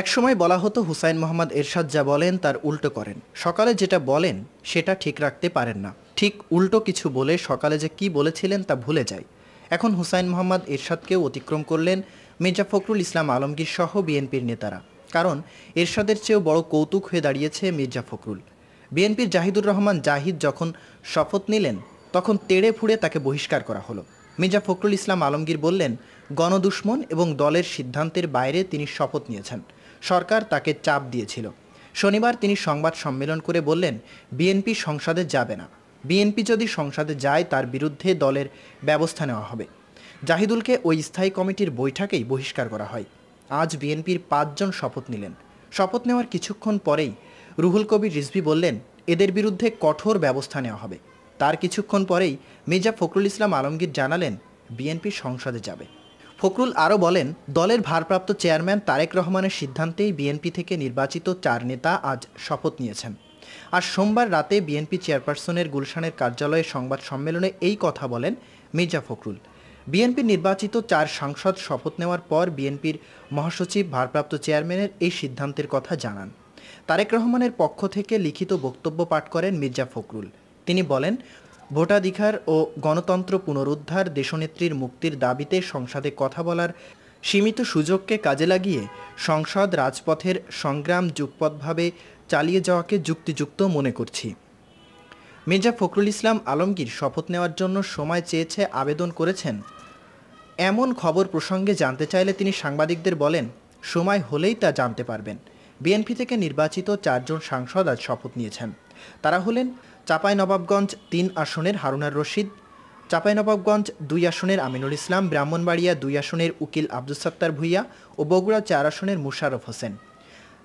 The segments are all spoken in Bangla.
একসময় বলা হতো হুসাইন মোহাম্মদ এরশাদ যা বলেন তার উল্টো করেন সকালে যেটা বলেন সেটা ঠিক রাখতে পারেন না ঠিক উল্টো কিছু বলে সকালে যে কি বলেছিলেন তা ভুলে যায় এখন হুসাইন মোহাম্মদ এরশাদকেও অতিক্রম করলেন মির্জা ফখরুল ইসলাম আলমগীর সহ বিএনপির নেতারা কারণ এরশাদের চেয়েও বড় কৌতুক হয়ে দাঁড়িয়েছে মির্জা ফখরুল বিএনপির জাহিদুর রহমান জাহিদ যখন শপথ নিলেন তখন তেড়ে ফুড়ে তাকে বহিষ্কার করা হলো মির্জা ফখরুল ইসলাম আলমগীর বললেন গণদুশ্মন এবং দলের সিদ্ধান্তের বাইরে তিনি শপথ নিয়েছেন সরকার তাকে চাপ দিয়েছিল শনিবার তিনি সংবাদ সম্মেলন করে বললেন বিএনপি সংসদে যাবে না বিএনপি যদি সংসদে যায় তার বিরুদ্ধে দলের ব্যবস্থা নেওয়া হবে জাহিদুলকে ওই স্থায়ী কমিটির বৈঠকেই বহিষ্কার করা হয় আজ বিএনপির পাঁচজন শপথ নিলেন শপথ নেওয়ার কিছুক্ষণ পরেই রুহুল কবির রিজভি বললেন এদের বিরুদ্ধে কঠোর ব্যবস্থা নেওয়া হবে তার কিছুক্ষণ পরেই মির্জা ফখরুল ইসলাম আলমগীর জানালেন বিএনপি সংসদে যাবে ফখরুল আরও বলেন দলের ভারপ্রাপ্ত চেয়ারম্যান তারেক রহমানের সিদ্ধান্তেই বিএনপি থেকে নির্বাচিত চার নেতা আজ শপথ নিয়েছেন আর সোমবার রাতে বিএনপি চেয়ারপারসনের গুলশানের কার্যালয়ে সংবাদ সম্মেলনে এই কথা বলেন মির্জা ফখরুল বিএনপির নির্বাচিত চার সাংসদ শপথ নেওয়ার পর বিএনপির মহাসচিব ভারপ্রাপ্ত চেয়ারম্যানের এই সিদ্ধান্তের কথা জানান তারেক রহমানের পক্ষ থেকে লিখিত বক্তব্য পাঠ করেন মির্জা ফখরুল তিনি বলেন ভোটাধিকার ও গণতন্ত্র পুনরুদ্ধার দেশনেত্রীর মুক্তির দাবিতে সংসদে কথা বলার সীমিত সুযোগকে কাজে লাগিয়ে সংসদ রাজপথের সংগ্রাম যুগপথভাবে চালিয়ে যাওয়াকে যুক্তিযুক্ত মনে করছি মির্জা ফখরুল ইসলাম আলমগীর শপথ নেওয়ার জন্য সময় চেয়েছে আবেদন করেছেন এমন খবর প্রসঙ্গে জানতে চাইলে তিনি সাংবাদিকদের বলেন সময় হলেই তা জানতে পারবেন বিএনপি থেকে নির্বাচিত চারজন সাংসদ আজ শপথ নিয়েছেন তারা হলেন নবাবগঞ্জ তিন আসনের হারুনার রশিদ চাঁপাইনবাবগঞ্জ দুই আসনের আমিনুল ইসলাম ব্রাহ্মণবাড়িয়া দুই আসনের উকিল আব্দুল সত্তার ভুইয়া ও বগুড়া চার আসনের মুশারফ হোসেন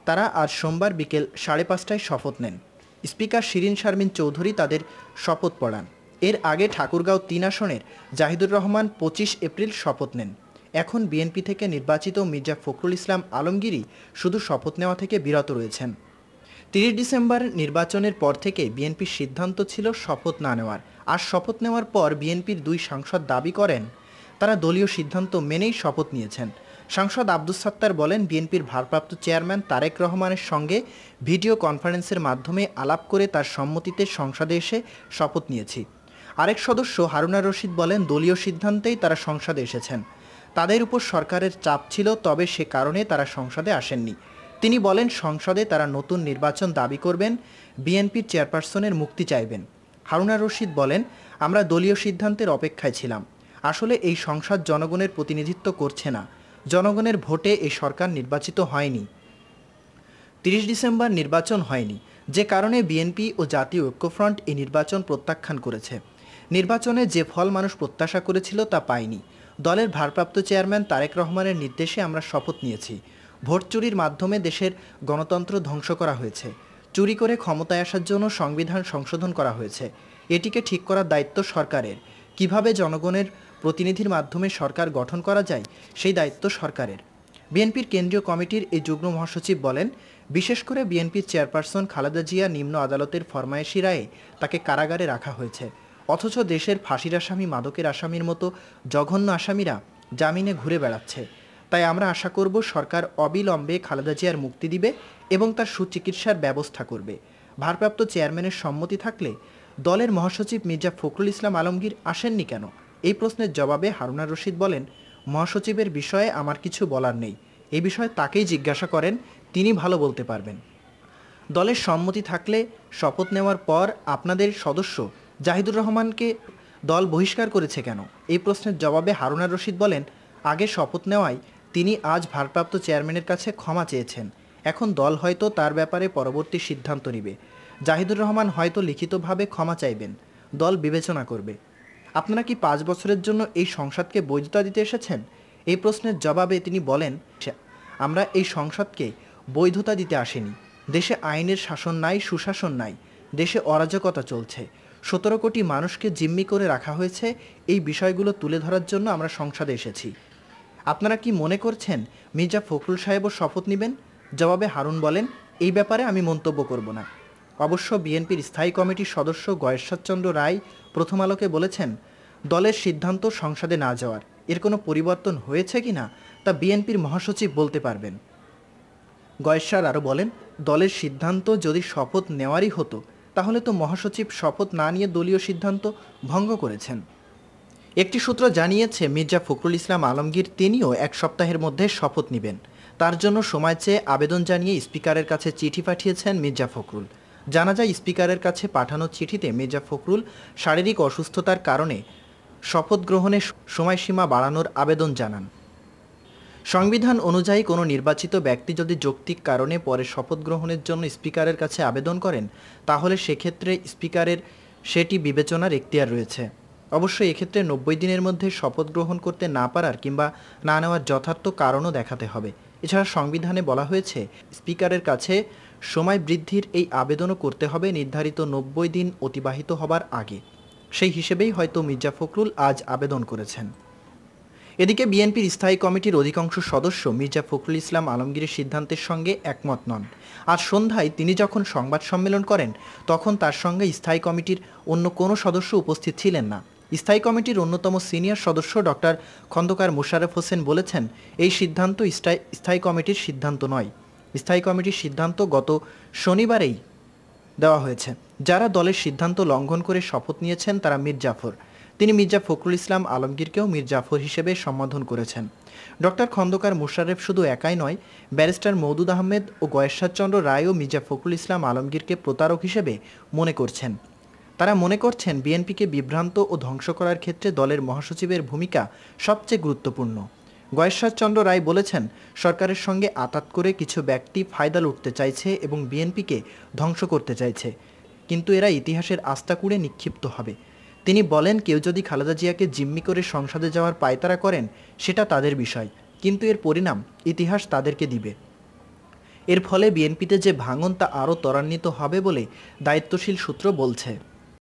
তারা আজ সোমবার বিকেল সাড়ে পাঁচটায় শপথ নেন স্পিকার শিরিন শারমিন চৌধুরী তাদের শপথ পড়ান এর আগে ঠাকুরগাঁও তিন আসনের জাহিদুর রহমান পঁচিশ এপ্রিল শপথ নেন এখন বিএনপি থেকে নির্বাচিত মির্জা ফখরুল ইসলাম আলমগিরি শুধু শপথ নেওয়া থেকে বিরত রয়েছেন তিরিশ ডিসেম্বর নির্বাচনের পর থেকে বিএনপির সিদ্ধান্ত ছিল শপথ না নেওয়ার আর শপথ নেওয়ার পর বিএনপির দুই সাংসদ দাবি করেন তারা দলীয় সিদ্ধান্ত মেনেই শপথ নিয়েছেন সাংসদ আব্দুস সাত্তার বলেন বিএনপির ভারপ্রাপ্ত চেয়ারম্যান তারেক রহমানের সঙ্গে ভিডিও কনফারেন্সের মাধ্যমে আলাপ করে তার সম্মতিতে সংসদে এসে শপথ নিয়েছি আরেক সদস্য হারুনা রশিদ বলেন দলীয় সিদ্ধান্তেই তারা সংসদে এসেছেন তাদের উপর সরকারের চাপ ছিল তবে সে কারণে তারা সংসদে আসেননি তিনি বলেন সংসদে তারা নতুন নির্বাচন দাবি করবেন বিএনপির চেয়ারপারসনের মুক্তি চাইবেন হারুনা রশিদ বলেন আমরা দলীয় সিদ্ধান্তের অপেক্ষায় ছিলাম আসলে এই সংসদ জনগণের প্রতিনিধিত্ব করছে না জনগণের ভোটে এই সরকার নির্বাচিত হয়নি তিরিশ ডিসেম্বর নির্বাচন হয়নি যে কারণে বিএনপি ও জাতীয় ঐক্যফ্রন্ট এই নির্বাচন প্রত্যাখ্যান করেছে নির্বাচনে যে ফল মানুষ প্রত্যাশা করেছিল তা পায়নি দলের ভারপ্রাপ্ত চেয়ারম্যান তারেক রহমানের নির্দেশে আমরা শপথ নিয়েছি ভোট চুরির মাধ্যমে দেশের গণতন্ত্র ধ্বংস করা হয়েছে চুরি করে ক্ষমতায় আসার জন্য সংবিধান সংশোধন করা হয়েছে এটিকে ঠিক করার দায়িত্ব সরকারের কিভাবে জনগণের প্রতিনিধির মাধ্যমে সরকার গঠন করা যায় সেই দায়িত্ব সরকারের বিএনপির কেন্দ্রীয় কমিটির এই যুগ্ম মহাসচিব বলেন বিশেষ করে বিএনপির চেয়ারপারসন খালেদা জিয়া নিম্ন আদালতের ফরমায়েশি রায়ে তাকে কারাগারে রাখা হয়েছে অথচ দেশের ফাঁসির আসামি মাদকের আসামির মতো জঘন্য আসামিরা জামিনে ঘুরে বেড়াচ্ছে তাই আমরা আশা করব সরকার অবিলম্বে খালেদা জিয়ার মুক্তি দিবে এবং তার সুচিকিৎসার ব্যবস্থা করবে ভারপ্রাপ্ত চেয়ারম্যানের সম্মতি থাকলে দলের মহাসচিব মির্জা ফখরুল ইসলাম আলমগীর আসেননি কেন এই প্রশ্নের জবাবে হারুনা রশিদ বলেন মহাসচিবের বিষয়ে আমার কিছু বলার নেই এ বিষয়ে তাকেই জিজ্ঞাসা করেন তিনি ভালো বলতে পারবেন দলের সম্মতি থাকলে শপথ নেওয়ার পর আপনাদের সদস্য জাহিদুর রহমানকে দল বহিষ্কার করেছে কেন এই প্রশ্নের জবাবে হারুনা রশিদ বলেন আগে শপথ নেওয়ায় তিনি আজ ভারপ্রাপ্ত চেয়ারম্যানের কাছে ক্ষমা চেয়েছেন এখন দল হয়তো তার ব্যাপারে পরবর্তী সিদ্ধান্ত নিবে জাহিদুর রহমান হয়তো লিখিতভাবে ক্ষমা চাইবেন দল বিবেচনা করবে আপনারা কি পাঁচ বছরের জন্য এই সংসদকে বৈধতা দিতে এসেছেন এই প্রশ্নের জবাবে তিনি বলেন আমরা এই সংসদকে বৈধতা দিতে আসেনি দেশে আইনের শাসন নাই সুশাসন নাই দেশে অরাজকতা চলছে সতেরো কোটি মানুষকে জিম্মি করে রাখা হয়েছে এই বিষয়গুলো তুলে ধরার জন্য আমরা সংসদে এসেছি আপনারা কি মনে করছেন মির্জা ফখরুল সাহেবও শপথ নেবেন জবাবে হারুন বলেন এই ব্যাপারে আমি মন্তব্য করব না অবশ্য বিএনপির স্থায়ী কমিটির সদস্য গয়েশ্বরচন্দ্র রায় প্রথম আলোকে বলেছেন দলের সিদ্ধান্ত সংসদে না যাওয়ার এর কোনো পরিবর্তন হয়েছে কি না তা বিএনপির মহাসচিব বলতে পারবেন গয়েশ্বর আরও বলেন দলের সিদ্ধান্ত যদি শপথ নেওয়ারই হতো তাহলে তো মহাসচিব শপথ না নিয়ে দলীয় সিদ্ধান্ত ভঙ্গ করেছেন একটি সূত্র জানিয়েছে মির্জা ফখরুল ইসলাম আলমগীর তিনিও এক সপ্তাহের মধ্যে শপথ নেবেন তার জন্য সময় চেয়ে আবেদন জানিয়ে স্পিকারের কাছে চিঠি পাঠিয়েছেন মির্জা ফখরুল জানা যায় স্পিকারের কাছে পাঠানো চিঠিতে মির্জা ফখরুল শারীরিক অসুস্থতার কারণে শপথ গ্রহণে সময়সীমা বাড়ানোর আবেদন জানান সংবিধান অনুযায়ী কোনো নির্বাচিত ব্যক্তি যদি যৌক্তিক কারণে পরে শপথ গ্রহণের জন্য স্পিকারের কাছে আবেদন করেন তাহলে সেক্ষেত্রে স্পিকারের সেটি বিবেচনার এখতিয়ার রয়েছে অবশ্যই এক্ষেত্রে নব্বই দিনের মধ্যে শপথ গ্রহণ করতে না পারার কিংবা না নেওয়ার যথার্থ কারণও দেখাতে হবে এছাড়া সংবিধানে বলা হয়েছে স্পিকারের কাছে সময় বৃদ্ধির এই আবেদনও করতে হবে নির্ধারিত নব্বই দিন অতিবাহিত হবার আগে সেই হিসেবেই হয়তো মির্জা ফখরুল আজ আবেদন করেছেন এদিকে বিএনপির স্থায়ী কমিটির অধিকাংশ সদস্য মির্জা ফখরুল ইসলাম আলমগীরের সিদ্ধান্তের সঙ্গে একমত নন আজ সন্ধ্যায় তিনি যখন সংবাদ সম্মেলন করেন তখন তার সঙ্গে স্থায়ী কমিটির অন্য কোনো সদস্য উপস্থিত ছিলেন না স্থায়ী কমিটির অন্যতম সিনিয়র সদস্য ডক্টর খন্দকার মোশারফ হোসেন বলেছেন এই সিদ্ধান্ত স্থায়ী কমিটির সিদ্ধান্ত নয় স্থায়ী কমিটির সিদ্ধান্ত গত শনিবারেই দেওয়া হয়েছে যারা দলের সিদ্ধান্ত লঙ্ঘন করে শপথ নিয়েছেন তারা মির্জাফর জাফর তিনি মির্জা ফখরুল ইসলাম আলমগীরকেও মির্জাফর জাফর হিসেবে সম্বোধন করেছেন ডক্টর খন্দকার মোশারেফ শুধু একাই নয় ব্যারিস্টার মৌদুদ আহমেদ ও গয়েশ্বরচন্দ্র রায়ও মির্জা ফখরুল ইসলাম আলমগীরকে প্রতারক হিসেবে মনে করছেন তারা মনে করছেন বিএনপিকে বিভ্রান্ত ও ধ্বংস করার ক্ষেত্রে দলের মহাসচিবের ভূমিকা সবচেয়ে গুরুত্বপূর্ণ গয়েশ্বরচন্দ্র রায় বলেছেন সরকারের সঙ্গে আতাত করে কিছু ব্যক্তি ফায়দা লুটতে চাইছে এবং বিএনপিকে ধ্বংস করতে চাইছে কিন্তু এরা ইতিহাসের কুড়ে নিক্ষিপ্ত হবে তিনি বলেন কেউ যদি খালেদা জিয়াকে জিম্মি করে সংসদে যাওয়ার পায়তারা করেন সেটা তাদের বিষয় কিন্তু এর পরিণাম ইতিহাস তাদেরকে দিবে এর ফলে বিএনপিতে যে ভাঙন তা আরও ত্বরান্বিত হবে বলে দায়িত্বশীল সূত্র বলছে